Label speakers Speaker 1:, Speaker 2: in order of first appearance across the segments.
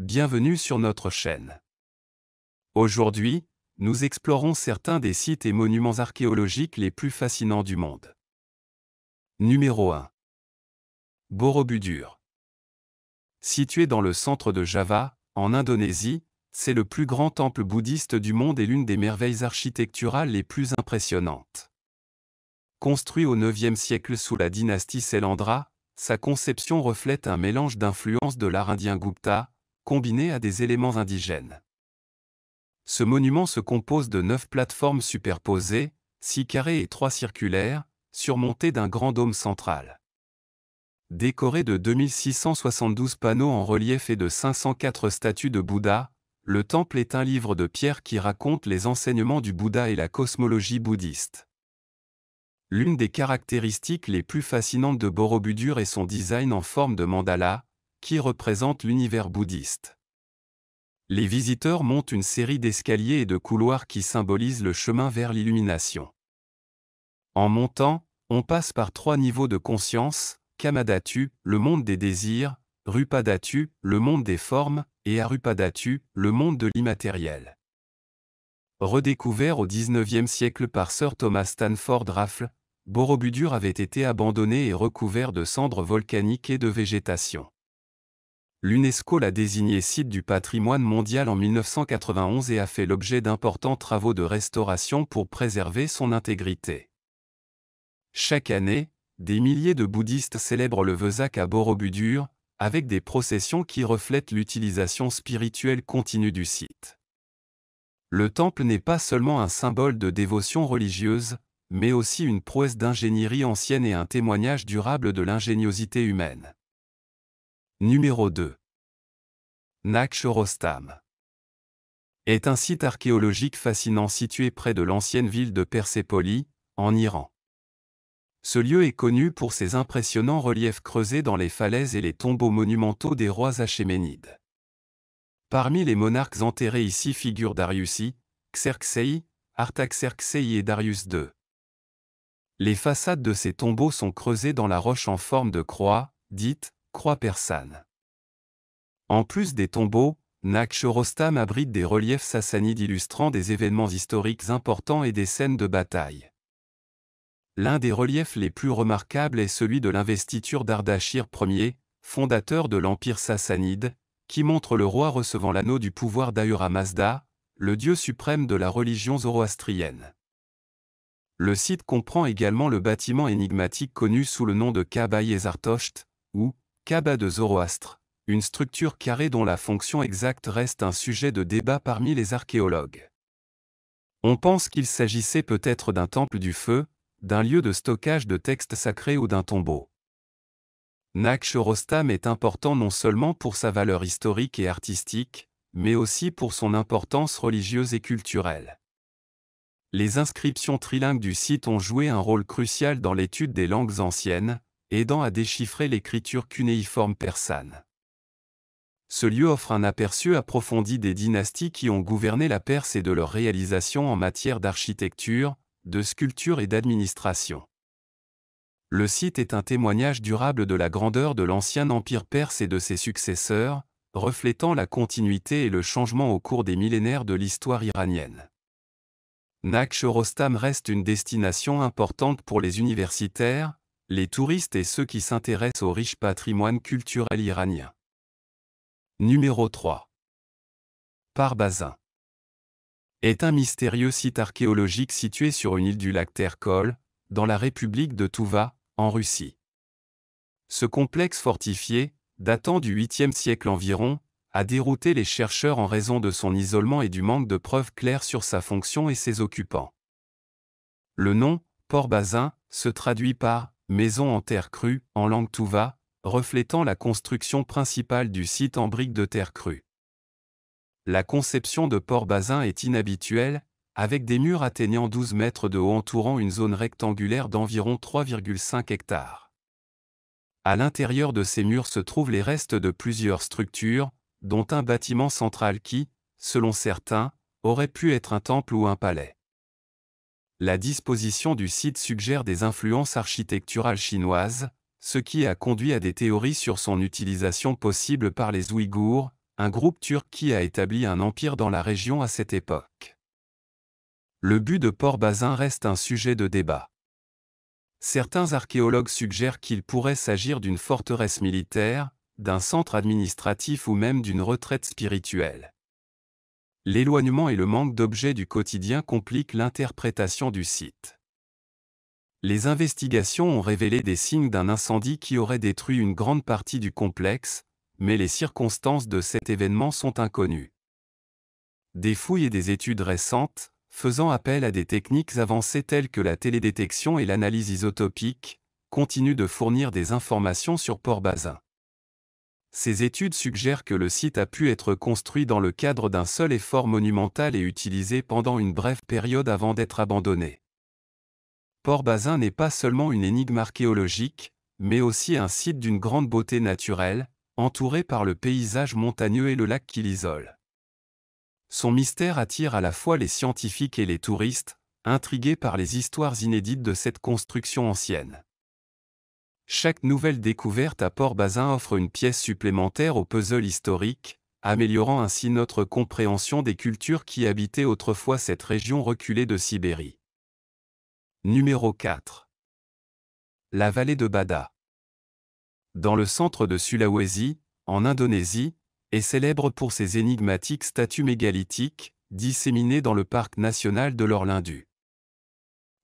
Speaker 1: Bienvenue sur notre chaîne. Aujourd'hui, nous explorons certains des sites et monuments archéologiques les plus fascinants du monde. Numéro 1. Borobudur. Situé dans le centre de Java, en Indonésie, c'est le plus grand temple bouddhiste du monde et l'une des merveilles architecturales les plus impressionnantes. Construit au 9e siècle sous la dynastie Selandra, sa conception reflète un mélange d'influences de l'art indien Gupta, combiné à des éléments indigènes. Ce monument se compose de neuf plateformes superposées, six carrés et trois circulaires, surmontées d'un grand dôme central. Décoré de 2672 panneaux en relief et de 504 statues de Bouddha, le temple est un livre de pierre qui raconte les enseignements du Bouddha et la cosmologie bouddhiste. L'une des caractéristiques les plus fascinantes de Borobudur est son design en forme de mandala, qui représente l'univers bouddhiste. Les visiteurs montent une série d'escaliers et de couloirs qui symbolisent le chemin vers l'illumination. En montant, on passe par trois niveaux de conscience, Kamadatu, le monde des désirs, Rupadatu, le monde des formes, et Arupadatu, le monde de l'immatériel. Redécouvert au XIXe siècle par Sir Thomas Stanford Raffle, Borobudur avait été abandonné et recouvert de cendres volcaniques et de végétation. L'UNESCO l'a désigné site du patrimoine mondial en 1991 et a fait l'objet d'importants travaux de restauration pour préserver son intégrité. Chaque année, des milliers de bouddhistes célèbrent le Vesak à Borobudur, avec des processions qui reflètent l'utilisation spirituelle continue du site. Le temple n'est pas seulement un symbole de dévotion religieuse, mais aussi une prouesse d'ingénierie ancienne et un témoignage durable de l'ingéniosité humaine. Numéro 2. Nakshorostam est un site archéologique fascinant situé près de l'ancienne ville de Persépolis, en Iran. Ce lieu est connu pour ses impressionnants reliefs creusés dans les falaises et les tombeaux monumentaux des rois achéménides. Parmi les monarques enterrés ici figurent Darius I, Xerxei, Artaxerxei et Darius II. Les façades de ces tombeaux sont creusées dans la roche en forme de croix, dite croix persane. En plus des tombeaux, Nakhchorostam abrite des reliefs sassanides illustrant des événements historiques importants et des scènes de bataille. L'un des reliefs les plus remarquables est celui de l'investiture d'Ardashir Ier, fondateur de l'Empire sassanide, qui montre le roi recevant l'anneau du pouvoir d'Ahura Mazda, le dieu suprême de la religion zoroastrienne. Le site comprend également le bâtiment énigmatique connu sous le nom de Kabaye Zartosht, ou de Zoroastre, une structure carrée dont la fonction exacte reste un sujet de débat parmi les archéologues. On pense qu'il s'agissait peut-être d'un temple du feu, d'un lieu de stockage de textes sacrés ou d'un tombeau. Rostam est important non seulement pour sa valeur historique et artistique, mais aussi pour son importance religieuse et culturelle. Les inscriptions trilingues du site ont joué un rôle crucial dans l'étude des langues anciennes, aidant à déchiffrer l'écriture cunéiforme persane. Ce lieu offre un aperçu approfondi des dynasties qui ont gouverné la Perse et de leurs réalisations en matière d'architecture, de sculpture et d'administration. Le site est un témoignage durable de la grandeur de l'ancien empire perse et de ses successeurs, reflétant la continuité et le changement au cours des millénaires de l'histoire iranienne. Naqsh-e Rostam reste une destination importante pour les universitaires, les touristes et ceux qui s'intéressent au riche patrimoine culturel iranien. Numéro 3. Parbazin est un mystérieux site archéologique situé sur une île du lac Terkol, dans la République de Touva, en Russie. Ce complexe fortifié, datant du 8e siècle environ, a dérouté les chercheurs en raison de son isolement et du manque de preuves claires sur sa fonction et ses occupants. Le nom, Port Bazin, se traduit par maison en terre crue, en langue touva, reflétant la construction principale du site en briques de terre crue. La conception de Port-Bazin est inhabituelle, avec des murs atteignant 12 mètres de haut entourant une zone rectangulaire d'environ 3,5 hectares. À l'intérieur de ces murs se trouvent les restes de plusieurs structures, dont un bâtiment central qui, selon certains, aurait pu être un temple ou un palais la disposition du site suggère des influences architecturales chinoises, ce qui a conduit à des théories sur son utilisation possible par les Ouïghours, un groupe turc qui a établi un empire dans la région à cette époque. Le but de Port Bazin reste un sujet de débat. Certains archéologues suggèrent qu'il pourrait s'agir d'une forteresse militaire, d'un centre administratif ou même d'une retraite spirituelle l'éloignement et le manque d'objets du quotidien compliquent l'interprétation du site. Les investigations ont révélé des signes d'un incendie qui aurait détruit une grande partie du complexe, mais les circonstances de cet événement sont inconnues. Des fouilles et des études récentes, faisant appel à des techniques avancées telles que la télédétection et l'analyse isotopique, continuent de fournir des informations sur Port-Bazin. Ces études suggèrent que le site a pu être construit dans le cadre d'un seul effort monumental et utilisé pendant une brève période avant d'être abandonné. Port-Bazin n'est pas seulement une énigme archéologique, mais aussi un site d'une grande beauté naturelle, entouré par le paysage montagneux et le lac qui l'isole. Son mystère attire à la fois les scientifiques et les touristes, intrigués par les histoires inédites de cette construction ancienne. Chaque nouvelle découverte à Port-Bazin offre une pièce supplémentaire au puzzle historique, améliorant ainsi notre compréhension des cultures qui habitaient autrefois cette région reculée de Sibérie. Numéro 4 La vallée de Bada. Dans le centre de Sulawesi, en Indonésie, est célèbre pour ses énigmatiques statues mégalithiques, disséminées dans le parc national de l'Orlindu.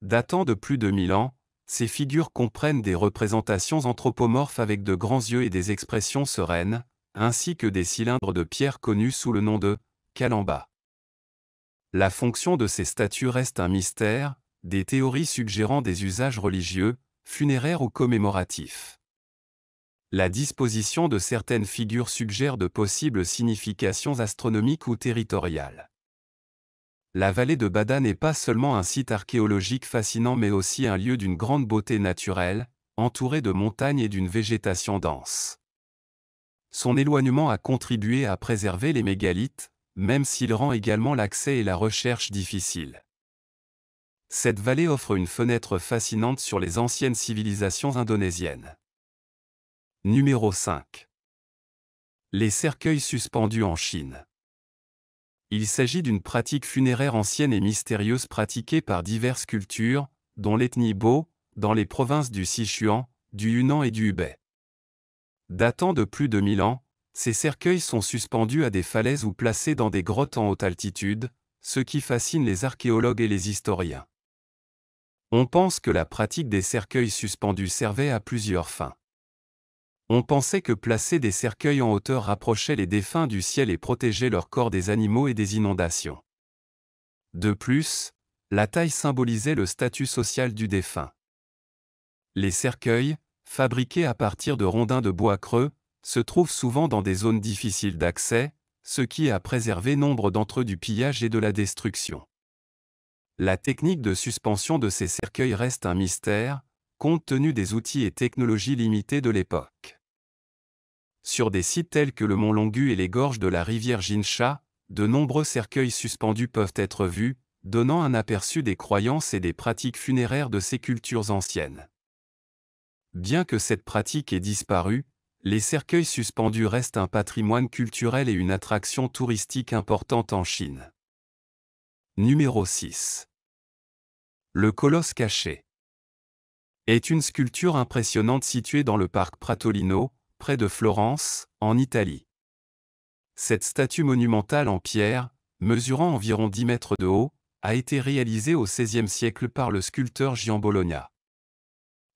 Speaker 1: Datant de plus de 1000 ans, ces figures comprennent des représentations anthropomorphes avec de grands yeux et des expressions sereines, ainsi que des cylindres de pierre connus sous le nom de calamba. La fonction de ces statues reste un mystère, des théories suggérant des usages religieux, funéraires ou commémoratifs. La disposition de certaines figures suggère de possibles significations astronomiques ou territoriales. La vallée de Bada n'est pas seulement un site archéologique fascinant mais aussi un lieu d'une grande beauté naturelle, entouré de montagnes et d'une végétation dense. Son éloignement a contribué à préserver les mégalithes, même s'il rend également l'accès et la recherche difficiles. Cette vallée offre une fenêtre fascinante sur les anciennes civilisations indonésiennes. Numéro 5. Les cercueils suspendus en Chine. Il s'agit d'une pratique funéraire ancienne et mystérieuse pratiquée par diverses cultures, dont l'ethnie Bo, dans les provinces du Sichuan, du Yunnan et du Hubei. Datant de plus de 1000 ans, ces cercueils sont suspendus à des falaises ou placés dans des grottes en haute altitude, ce qui fascine les archéologues et les historiens. On pense que la pratique des cercueils suspendus servait à plusieurs fins. On pensait que placer des cercueils en hauteur rapprochait les défunts du ciel et protégeait leur corps des animaux et des inondations. De plus, la taille symbolisait le statut social du défunt. Les cercueils, fabriqués à partir de rondins de bois creux, se trouvent souvent dans des zones difficiles d'accès, ce qui a préservé nombre d'entre eux du pillage et de la destruction. La technique de suspension de ces cercueils reste un mystère, compte tenu des outils et technologies limitées de l'époque. Sur des sites tels que le mont Longu et les gorges de la rivière Jinsha, de nombreux cercueils suspendus peuvent être vus, donnant un aperçu des croyances et des pratiques funéraires de ces cultures anciennes. Bien que cette pratique ait disparu, les cercueils suspendus restent un patrimoine culturel et une attraction touristique importante en Chine. Numéro 6. Le colosse caché est une sculpture impressionnante située dans le parc Pratolino, près de Florence, en Italie. Cette statue monumentale en pierre, mesurant environ 10 mètres de haut, a été réalisée au XVIe siècle par le sculpteur Gian Bologna.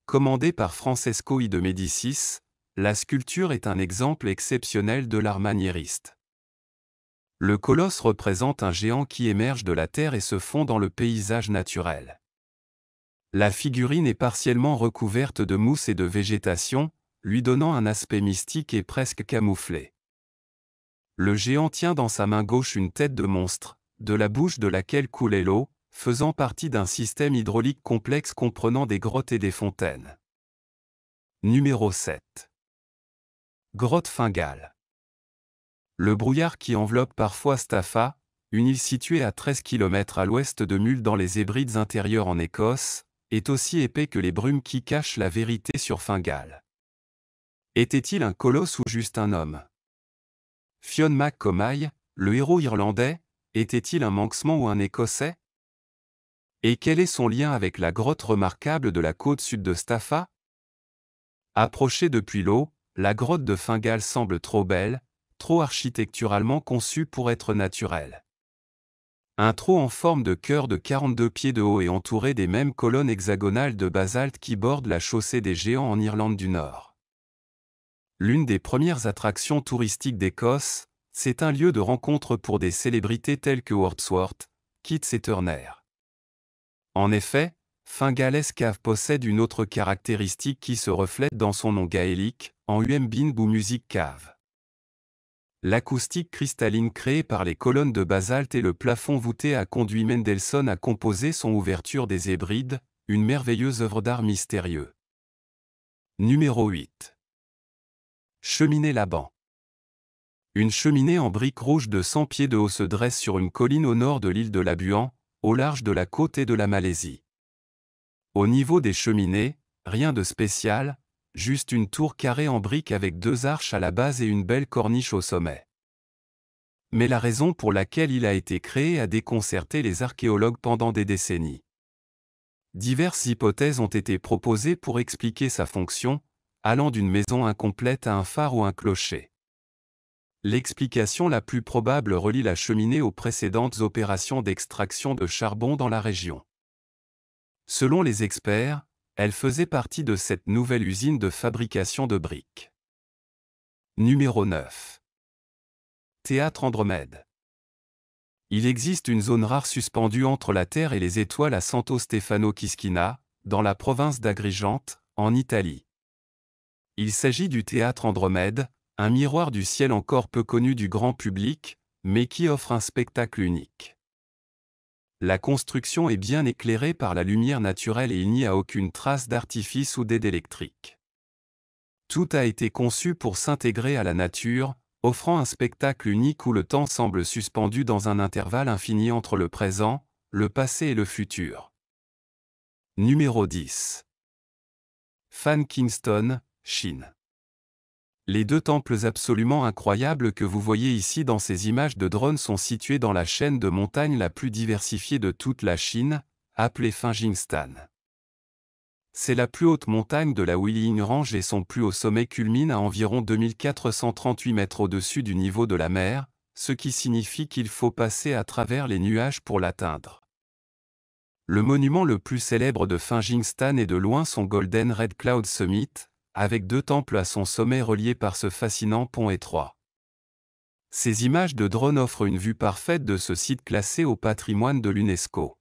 Speaker 1: Commandée par Francesco I de Médicis, la sculpture est un exemple exceptionnel de l'art maniériste. Le colosse représente un géant qui émerge de la terre et se fond dans le paysage naturel. La figurine est partiellement recouverte de mousse et de végétation, lui donnant un aspect mystique et presque camouflé. Le géant tient dans sa main gauche une tête de monstre, de la bouche de laquelle coulait l'eau, faisant partie d'un système hydraulique complexe comprenant des grottes et des fontaines. Numéro 7. Grotte Fingal. Le brouillard qui enveloppe parfois Staffa, une île située à 13 km à l'ouest de Mull dans les Hébrides intérieures en Écosse, est aussi épais que les brumes qui cachent la vérité sur Fingal. Était-il un colosse ou juste un homme Fionn Mac Comay, le héros irlandais, était-il un manxman ou un écossais Et quel est son lien avec la grotte remarquable de la côte sud de Staffa Approchée depuis l'eau, la grotte de Fingal semble trop belle, trop architecturalement conçue pour être naturelle. Un trou en forme de cœur de 42 pieds de haut et entouré des mêmes colonnes hexagonales de basalte qui bordent la chaussée des géants en Irlande du Nord. L'une des premières attractions touristiques d'Écosse, c'est un lieu de rencontre pour des célébrités telles que Wordsworth, Keats et Turner. En effet, Fingales Cave possède une autre caractéristique qui se reflète dans son nom gaélique, en Umbin Music Cave. L'acoustique cristalline créée par les colonnes de basalte et le plafond voûté a conduit Mendelssohn à composer son ouverture des Hébrides, une merveilleuse œuvre d'art mystérieux. Numéro 8. Cheminée Laban. Une cheminée en briques rouges de 100 pieds de haut se dresse sur une colline au nord de l'île de Labuan, au large de la côte et de la Malaisie. Au niveau des cheminées, rien de spécial, juste une tour carrée en briques avec deux arches à la base et une belle corniche au sommet. Mais la raison pour laquelle il a été créé a déconcerté les archéologues pendant des décennies. Diverses hypothèses ont été proposées pour expliquer sa fonction, allant d'une maison incomplète à un phare ou un clocher. L'explication la plus probable relie la cheminée aux précédentes opérations d'extraction de charbon dans la région. Selon les experts, elle faisait partie de cette nouvelle usine de fabrication de briques. Numéro 9. Théâtre Andromède. Il existe une zone rare suspendue entre la Terre et les étoiles à Santo Stefano Chischina, dans la province d'Agrigente, en Italie. Il s'agit du théâtre Andromède, un miroir du ciel encore peu connu du grand public, mais qui offre un spectacle unique. La construction est bien éclairée par la lumière naturelle et il n'y a aucune trace d'artifice ou d'aide électrique. Tout a été conçu pour s'intégrer à la nature, offrant un spectacle unique où le temps semble suspendu dans un intervalle infini entre le présent, le passé et le futur. Numéro 10 Fan Kingston, Chine les deux temples absolument incroyables que vous voyez ici dans ces images de drones sont situés dans la chaîne de montagnes la plus diversifiée de toute la Chine, appelée Fingingstan. C'est la plus haute montagne de la Willing Range et son plus haut sommet culmine à environ 2438 mètres au-dessus du niveau de la mer, ce qui signifie qu'il faut passer à travers les nuages pour l'atteindre. Le monument le plus célèbre de Fingingstan est de loin son Golden Red Cloud Summit, avec deux temples à son sommet reliés par ce fascinant pont étroit. Ces images de drone offrent une vue parfaite de ce site classé au patrimoine de l'UNESCO.